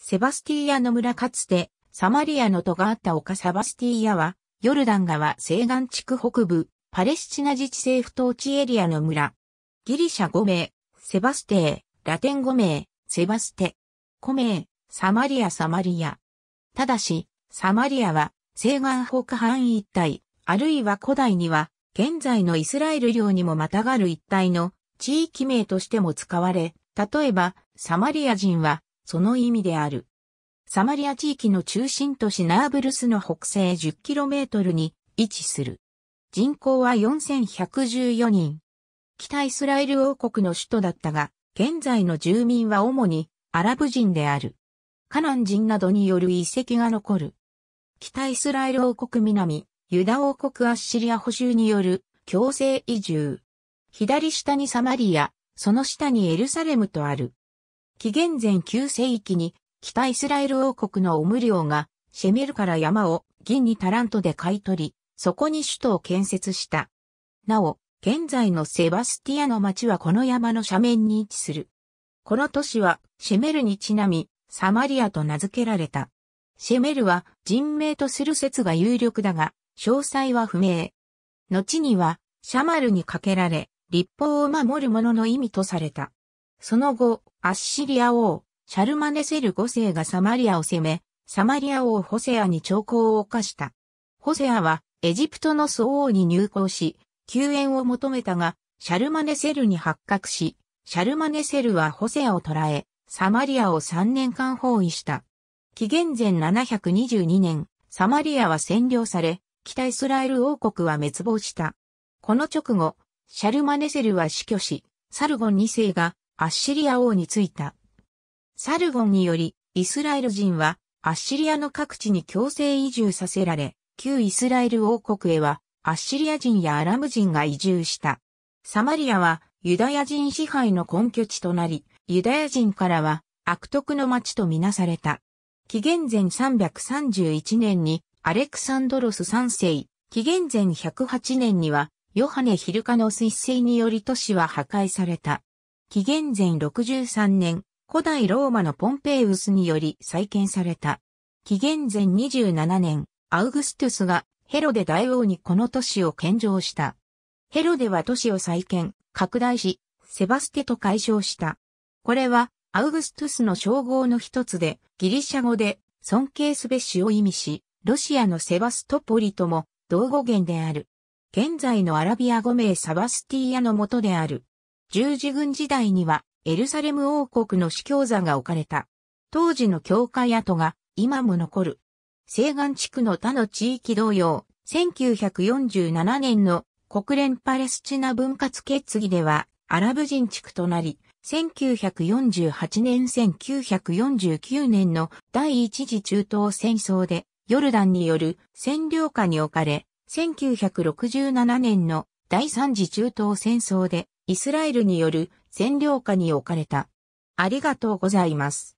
セバスティアの村かつて、サマリアの都があった丘サバスティアは、ヨルダン川西岸地区北部、パレスチナ自治政府統治エリアの村。ギリシャ5名、セバステー、ラテン5名、セバステ。5名、サマリアサマリア。ただし、サマリアは、西岸北半一帯、あるいは古代には、現在のイスラエル領にもまたがる一帯の地域名としても使われ、例えば、サマリア人はその意味である。サマリア地域の中心都市ナーブルスの北西 10km に位置する。人口は4114人。北イスラエル王国の首都だったが、現在の住民は主にアラブ人である。カナン人などによる遺跡が残る。北イスラエル王国南、ユダ王国アッシリア補修による強制移住。左下にサマリア、その下にエルサレムとある。紀元前9世紀に、北イスラエル王国のオムリオが、シェメルから山を銀にタラントで買い取り、そこに首都を建設した。なお、現在のセバスティアの町はこの山の斜面に位置する。この都市は、シェメルにちなみ、サマリアと名付けられた。シェメルは人名とする説が有力だが、詳細は不明。後には、シャマルにかけられ、立法を守る者の意味とされた。その後、アッシリア王、シャルマネセル5世がサマリアを攻め、サマリア王ホセアに兆候を犯した。ホセアは、エジプトの祖王に入港し、救援を求めたが、シャルマネセルに発覚し、シャルマネセルはホセアを捕らえ、サマリアを3年間包囲した。紀元前722年、サマリアは占領され、北イスラエル王国は滅亡した。この直後、シャルマネセルは死去し、サルゴン2世がアッシリア王についた。サルゴンにより、イスラエル人は、アッシリアの各地に強制移住させられ、旧イスラエル王国へは、アッシリア人やアラム人が移住した。サマリアは、ユダヤ人支配の根拠地となり、ユダヤ人からは、悪徳の町とみなされた。紀元前331年に、アレクサンドロス3世、紀元前108年には、ヨハネ・ヒルカの彗星により都市は破壊された。紀元前63年、古代ローマのポンペイウスにより再建された。紀元前27年、アウグストゥスがヘロデ大王にこの都市を献上した。ヘロデは都市を再建、拡大し、セバステと解消した。これは、アウグストゥスの称号の一つで、ギリシャ語で、尊敬すべしを意味し、ロシアのセバストポリとも同語源である。現在のアラビア語名サバスティーヤの元である。十字軍時代にはエルサレム王国の司教座が置かれた。当時の教会跡が今も残る。西岸地区の他の地域同様、1947年の国連パレスチナ分割決議ではアラブ人地区となり、1948年1949年の第一次中東戦争でヨルダンによる占領下に置かれ、1967年の第三次中東戦争でイスラエルによる占領下に置かれた。ありがとうございます。